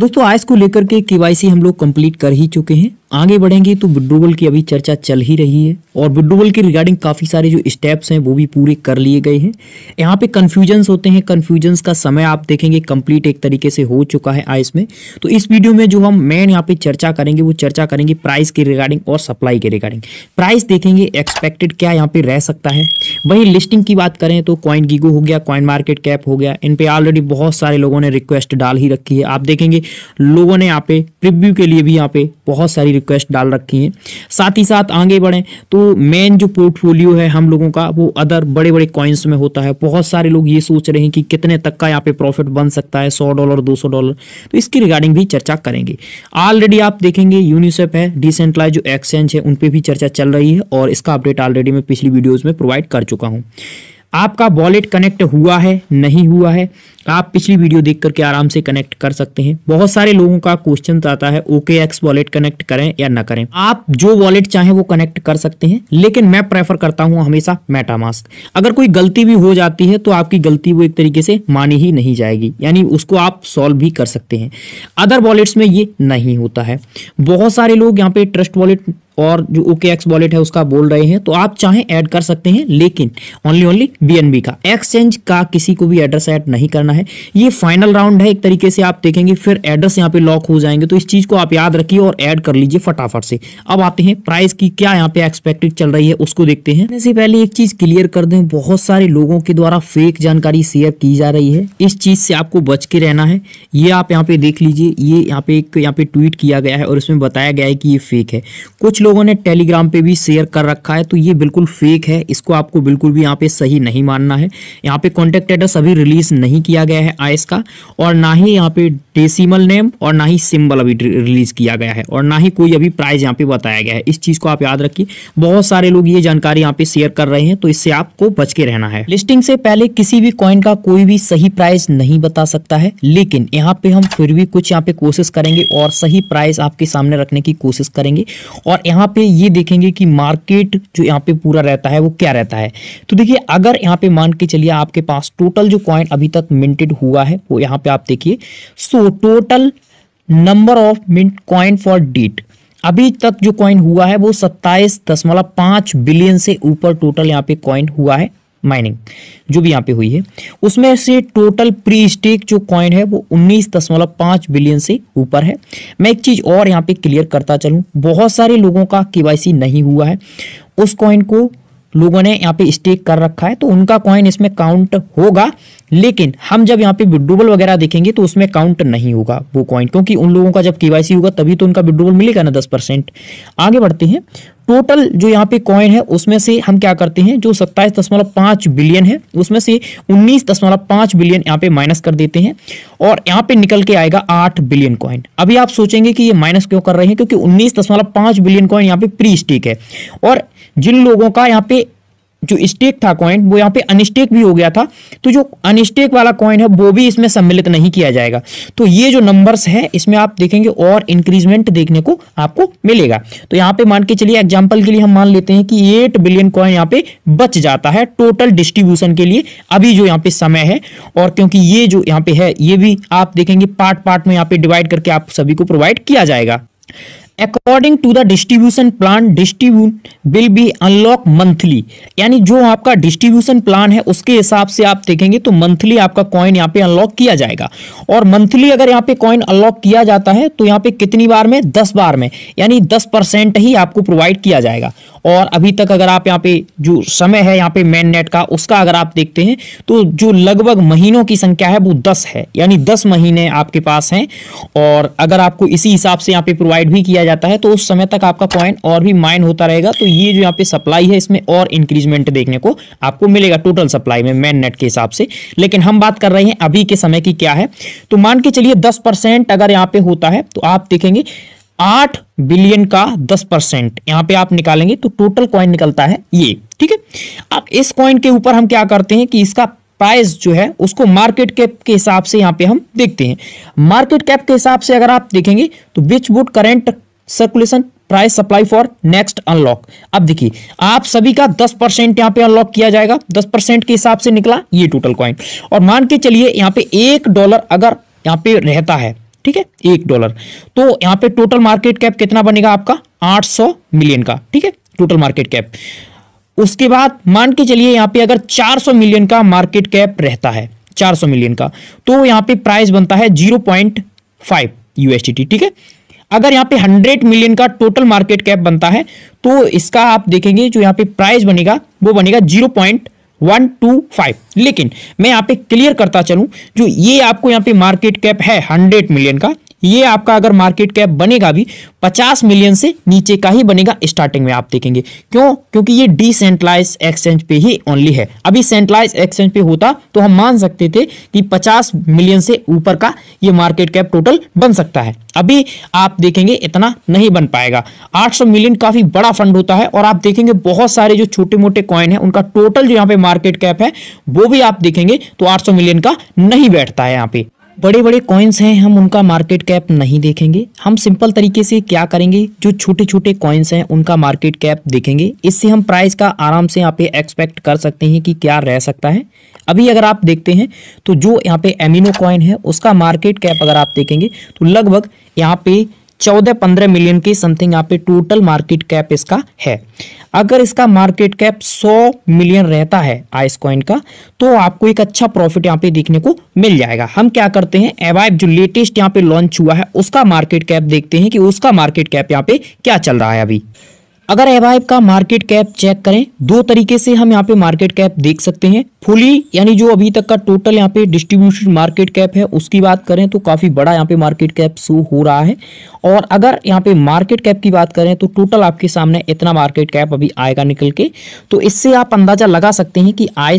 दोस्तों आयस को लेकर के केवाईसी हम लोग कंप्लीट कर ही चुके हैं आगे बढ़ेंगे तो विड्रोवल की अभी चर्चा चल ही रही है और विड्रोवल के रिगार्डिंग काफ़ी सारे जो स्टेप्स हैं वो भी पूरे कर लिए गए हैं यहाँ पे कन्फ्यूजन्स होते हैं कन्फ्यूजन्स का समय आप देखेंगे कंप्लीट एक तरीके से हो चुका है आइस में तो इस वीडियो में जो हम मेन यहाँ पे चर्चा करेंगे वो चर्चा करेंगे प्राइस के रिगार्डिंग और सप्लाई के रिगार्डिंग प्राइस देखेंगे एक्सपेक्टेड क्या यहाँ पे रह सकता है वहीं लिस्टिंग की बात करें तो कॉइन गीगो हो गया कॉइन मार्केट कैप हो गया इन पर ऑलरेडी बहुत सारे लोगों ने रिक्वेस्ट डाल ही रखी है आप देखेंगे लोगों ने यहाँ पे प्रिव्यू के लिए भी यहाँ पे बहुत सारी रिक्वेस्ट डाल रखी हैं साथ ही साथ आगे बढ़ें तो मेन जो पोर्टफोलियो है हम लोगों का वो अदर बड़े बड़े कॉइन्स में होता है बहुत सारे लोग ये सोच रहे हैं कि कितने तक का यहाँ पे प्रॉफिट बन सकता है सौ डॉलर दो सौ डॉलर तो इसकी रिगार्डिंग भी चर्चा करेंगे ऑलरेडी आप देखेंगे यूनिसेफ है डिसेंट्रलाइज जो एक्सचेंज है उन पर भी चर्चा चल रही है और इसका अपडेट ऑलरेडी मैं पिछली वीडियोज़ में प्रोवाइड कर चुका हूँ आपका वॉलेट कनेक्ट हुआ है नहीं हुआ है आप पिछली वीडियो देख करके आराम से कनेक्ट कर सकते हैं बहुत सारे लोगों का क्वेश्चन आता है ओके एक्स वॉलेट कनेक्ट करें या ना करें आप जो वॉलेट चाहें वो कनेक्ट कर सकते हैं लेकिन मैं प्रेफर करता हूं हमेशा मेटामास्क अगर कोई गलती भी हो जाती है तो आपकी गलती वो एक तरीके से मानी ही नहीं जाएगी यानी उसको आप सॉल्व भी कर सकते हैं अदर वॉलेट्स में ये नहीं होता है बहुत सारे लोग यहाँ पे ट्रस्ट वॉलेट और जो ओके एक्स वॉलेट है उसका बोल रहे हैं तो आप चाहें ऐड कर सकते हैं लेकिन ओनली ओनली बी का एक्सचेंज का किसी को भी एड्रेस ऐड नहीं करना करना है ये फाइनल राउंड है एक तरीके से आप देखेंगे फिर एड्रेस यहाँ पे लॉक हो जाएंगे तो इस चीज़ को आप याद रखिए और ऐड कर लीजिए फटाफट से अब आते हैं प्राइस की क्या यहाँ पे एक्सपेक्टेड चल रही है उसको देखते हैं इससे पहले एक चीज़ क्लियर कर दें बहुत सारे लोगों के द्वारा फेक जानकारी शेयर की जा रही है इस चीज़ से आपको बच के रहना है ये आप यहाँ पे देख लीजिए ये यहाँ पे एक यहाँ पे ट्वीट किया गया है और इसमें बताया गया है कि ये फेक है कुछ लोगों ने टेलीग्राम पे भी शेयर कर रखा है तो ये बिल्कुल फेक है इसको आपको बिल्कुल भी यहाँ पे सही नहीं मानना है यहाँ पे कॉन्टेक्ट एड्रेस अभी रिलीज नहीं किया दिया गया है आइस का और ना ही यहाँ पे डेसिमल नेम और ना ही सिंबल अभी रिलीज किया गया है और ना ही कोई अभी प्राइस यहाँ पे बताया गया है इस चीज को आप याद रखिए बहुत सारे लोग ये जानकारी यहाँ पे शेयर कर रहे हैं तो इससे आपको बच के रहना है लिस्टिंग से पहले किसी भी कॉइन का कोई भी सही प्राइस नहीं बता सकता है लेकिन यहाँ पे हम फिर भी कुछ यहाँ पे कोशिश करेंगे और सही प्राइस आपके सामने रखने की कोशिश करेंगे और यहाँ पे ये देखेंगे कि मार्केट जो यहाँ पे पूरा रहता है वो क्या रहता है तो देखिए अगर यहाँ पे मान के चलिए आपके पास टोटल जो कॉइन अभी तक मिंटेड हुआ है वो यहाँ पे आप देखिए so to total number of mint coin for डीट अभी तक जो कॉइन हुआ है वो सत्ताईस दशमलव पांच बिलियन से ऊपर टोटल यहाँ पे कॉइन हुआ है माइनिंग जो भी यहाँ पे हुई है उसमें से टोटल प्री स्टेक जो कॉइन है वो उन्नीस दशमलव पांच बिलियन से ऊपर है मैं एक चीज़ और यहाँ पे क्लियर करता चलूँ बहुत सारे लोगों का केवाईसी नहीं हुआ है उस कॉइन को लोगों ने यहाँ पे स्टेक कर रखा है तो उनका कॉइन इसमें काउंट होगा लेकिन हम जब यहाँ पे विड्रूबल वगैरह देखेंगे तो उसमें काउंट नहीं होगा वो कॉइन क्योंकि उन लोगों का जब केवाईसी होगा तभी तो उनका विड्रूबल मिलेगा ना दस परसेंट आगे बढ़ते हैं टोटल जो यहाँ पे कॉइन है उसमें से हम क्या करते हैं जो सत्ताईस दशमलव बिलियन है उसमें से उन्नीस दशमलव बिलियन यहाँ पे माइनस कर देते हैं और यहाँ पे निकल के आएगा आठ बिलियन कॉइन अभी आप सोचेंगे कि ये माइनस क्यों कर रहे हैं क्योंकि उन्नीस दशमलव बिलियन कॉइन यहाँ पे प्री स्टेक है और जिन लोगों का यहाँ पे जो स्टेक था कॉइन वो यहाँ पे अनस्टेक भी हो गया था तो जो अनस्टेक वाला कॉइन है वो भी इसमें सम्मिलित नहीं किया जाएगा तो ये जो नंबर्स है इसमें आप देखेंगे और इंक्रीजमेंट देखने को आपको मिलेगा तो यहाँ पे मान के चलिए एग्जाम्पल के लिए हम मान लेते हैं कि एट बिलियन कॉइन यहाँ पे बच जाता है टोटल डिस्ट्रीब्यूशन के लिए अभी जो यहाँ पे समय है और क्योंकि ये जो यहाँ पे है ये भी आप देखेंगे पार्ट पार्ट में यहाँ पे डिवाइड करके आप सभी को प्रोवाइड किया जाएगा according to the distribution plan distribute will be unlock monthly यानी जो आपका डिस्ट्रीब्यूशन प्लान है उसके हिसाब से आप देखेंगे तो मंथली आपका कॉइन यहाँ पे अनलॉक किया जाएगा और मंथली अगर यहाँ पे कॉइन अनलॉक किया जाता है तो यहाँ पे कितनी बार में दस बार में यानी दस परसेंट ही आपको प्रोवाइड किया जाएगा और अभी तक अगर आप यहाँ पे जो समय है यहाँ पे मेन नेट का उसका अगर आप देखते हैं तो जो लगभग महीनों की संख्या है वो दस है यानी दस महीने आपके पास हैं और अगर आपको इसी हिसाब से यहाँ पे प्रोवाइड भी किया किया जाता है तो उस समय तक आपका कॉइन और भी माइन होता रहेगा तो ये जो यहाँ पे सप्लाई है इसमें और इंक्रीजमेंट देखने को आपको मिलेगा टोटल सप्लाई में मैन नेट के हिसाब से लेकिन हम बात कर रहे हैं अभी के समय की क्या है तो मान के चलिए दस अगर यहाँ पे होता है तो आप देखेंगे आठ बिलियन का दस परसेंट यहां पे आप निकालेंगे तो टोटल कॉइन निकलता है ये ठीक है अब इस कॉइन के ऊपर हम क्या करते हैं कि इसका प्राइस जो है उसको मार्केट कैप के हिसाब से यहां पे हम देखते हैं मार्केट कैप के हिसाब से अगर आप देखेंगे तो which would current circulation price supply for next unlock अब देखिए आप सभी का 10 परसेंट यहां पे अनलॉक किया जाएगा 10 परसेंट के हिसाब से निकला ये टोटल कॉइन और मान के चलिए यहां पे एक डॉलर अगर यहां पे रहता है ठीक है एक डॉलर तो यहां पे टोटल मार्केट कैप कितना बनेगा आपका 800 मिलियन का ठीक है टोटल मार्केट कैप उसके बाद मान के चलिए यहां पर अगर सौ मिलियन का मार्केट कैप रहता है सौ मिलियन का तो यहां पर प्राइस बनता है 0.5 यूएसटी ठीक है अगर यहाँ पे 100 मिलियन का टोटल मार्केट कैप बनता है तो इसका आप देखेंगे जो यहाँ पे प्राइस बनेगा वो बनेगा zero point one two five लेकिन मैं यहाँ पे क्लियर करता चलूँ जो ये आपको यहाँ पे मार्केट कैप है हंड्रेड मिलियन का ये आपका अगर मार्केट कैप बनेगा भी 50 मिलियन से नीचे का ही बनेगा स्टार्टिंग में आप देखेंगे क्यों क्योंकि ये डिसेंट्रलाइज एक्सचेंज पे ही ओनली है अभी सेंट्रलाइज एक्सचेंज पे होता तो हम मान सकते थे कि 50 मिलियन से ऊपर का ये मार्केट कैप टोटल बन सकता है अभी आप देखेंगे इतना नहीं बन पाएगा 800 मिलियन काफी बड़ा फंड होता है और आप देखेंगे बहुत सारे जो छोटे मोटे कॉइन है उनका टोटल जो यहाँ पे मार्केट कैप है वो भी आप देखेंगे तो आठ मिलियन का नहीं बैठता है यहाँ पे बड़े बड़े कॉइन्स हैं हम उनका मार्केट कैप नहीं देखेंगे हम सिंपल तरीके से क्या करेंगे जो छोटे छोटे कॉइन्स हैं उनका मार्केट कैप देखेंगे इससे हम प्राइस का आराम से यहाँ पे एक्सपेक्ट कर सकते हैं कि क्या रह सकता है अभी अगर आप देखते हैं तो जो यहाँ पे एमिनो कॉइन है उसका मार्केट कैप अगर आप देखेंगे तो लगभग यहाँ पे चौदह पंद्रह मिलियन की समथिंग यहाँ पे टोटल मार्केट कैप इसका है अगर इसका मार्केट कैप सौ मिलियन रहता है आइस कॉइन का तो आपको एक अच्छा प्रॉफिट यहाँ पे देखने को मिल जाएगा हम क्या करते हैं एवाइव जो लेटेस्ट यहाँ पे लॉन्च हुआ है उसका मार्केट कैप देखते हैं कि उसका मार्केट कैप यहाँ पे क्या चल रहा है अभी अगर एवाइव का मार्केट कैप चेक करें दो तरीके से हम यहाँ पे मार्केट कैप देख सकते हैं फुली यानी जो अभी तक का टोटल यहाँ पे डिस्ट्रीब्यूशन मार्केट कैप है उसकी बात करें तो काफ़ी बड़ा यहाँ पे मार्केट कैप शो हो रहा है और अगर यहाँ पे मार्केट कैप की बात करें तो टोटल आपके सामने इतना मार्केट कैप अभी आएगा निकल के तो इससे आप अंदाजा लगा सकते हैं कि आई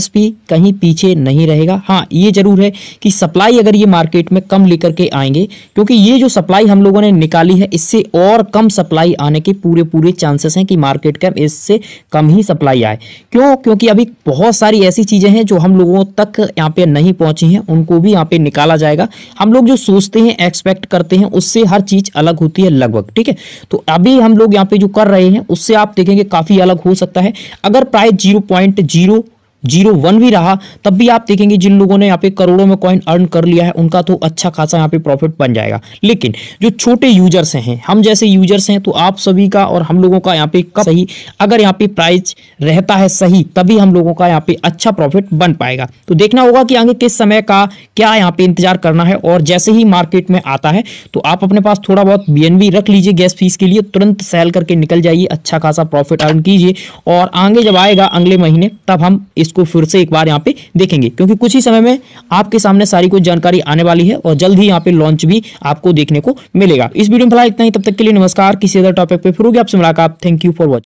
कहीं पीछे नहीं रहेगा हाँ ये जरूर है कि सप्लाई अगर ये मार्केट में कम लेकर के आएंगे क्योंकि ये जो सप्लाई हम लोगों ने निकाली है इससे और कम सप्लाई आने के पूरे पूरे चांसेस हैं हैं कि मार्केट कैप इससे कम ही सप्लाई आए क्यों क्योंकि अभी बहुत सारी ऐसी चीज़ें हैं जो हम लोगों तक यहाँ पे नहीं पहुँची हैं उनको भी यहाँ पे निकाला जाएगा हम लोग जो सोचते हैं एक्सपेक्ट करते हैं उससे हर चीज़ अलग होती है लगभग ठीक है तो अभी हम लोग यहाँ पे जो कर रहे हैं उससे आप देखेंगे काफ़ी अलग हो सकता है अगर price zero point zero zero one भी रहा तब भी आप देखेंगे जिन लोगों ने यहाँ पे करोड़ों में कॉइन अर्न कर लिया है उनका तो अच्छा खासा यहाँ पे प्रॉफिट बन जाएगा लेकिन जो छोटे यूजर्स हैं हम जैसे यूजर्स हैं तो आप सभी का और हम लोगों का यहाँ पे कब सही अगर यहाँ पे प्राइस रहता है सही तभी हम लोगों का यहाँ पे अच्छा प्रॉफिट बन पाएगा तो देखना होगा कि आगे किस समय का क्या यहाँ पे इंतजार करना है और जैसे ही मार्केट में आता है तो आप अपने पास थोड़ा बहुत बी रख लीजिए गैस फीस के लिए तुरंत सेल करके निकल जाइए अच्छा खासा प्रॉफिट अर्न कीजिए और आगे जब आएगा अगले महीने तब हम इस इसको फिर से एक बार यहाँ पे देखेंगे क्योंकि कुछ ही समय में आपके सामने सारी कुछ जानकारी आने वाली है और जल्द ही यहाँ पे लॉन्च भी आपको देखने को मिलेगा इस वीडियो में फिलहाल इतना ही तब तक के लिए नमस्कार किसी अदर टॉपिक पे फिर होगी आपसे मुलाकात थैंक यू फॉर वॉचिंग